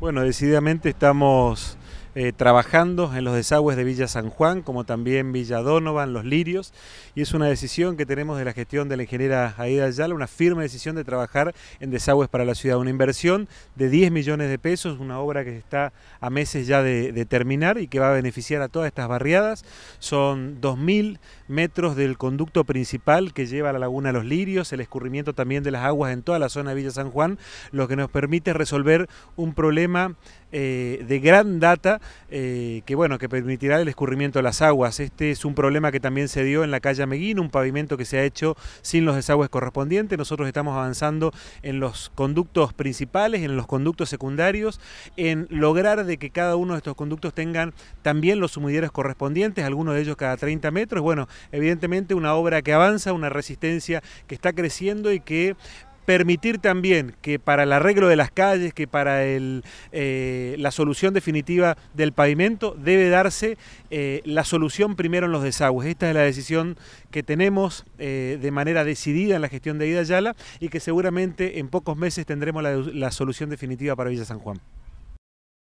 Bueno, decididamente estamos eh, trabajando en los desagües de Villa San Juan, como también Villa Donovan, Los Lirios, y es una decisión que tenemos de la gestión de la ingeniera Aida Ayala, una firme decisión de trabajar en desagües para la ciudad, una inversión de 10 millones de pesos, una obra que está a meses ya de, terminar y que va a beneficiar a todas estas barriadas, son 2.000 metros del conducto principal que lleva a la laguna Los Lirios, el escurrimiento también de las aguas en toda la zona de Villa San Juan, lo que nos permite resolver un problema eh, de gran data eh, que, bueno, que permitirá el escurrimiento de las aguas. Este es un problema que también se dio en la calle Meguín, un pavimento que se ha hecho sin los desagües correspondientes. Nosotros estamos avanzando en los conductos principales, en los conductos secundarios, en lograr de que cada uno de estos conductos tengan también los sumideros correspondientes, algunos de ellos cada 30 metros. Bueno, evidentemente una obra que avanza, una resistencia que está creciendo y que permitir también que para el arreglo de las calles, que para eh, la solución definitiva del pavimento, debe darse eh, la solución primero en los desagües. Esta es la decisión que tenemos eh, de manera decidida en la gestión de Ida Yala y que seguramente en pocos meses tendremos la solución definitiva para Villa San Juan.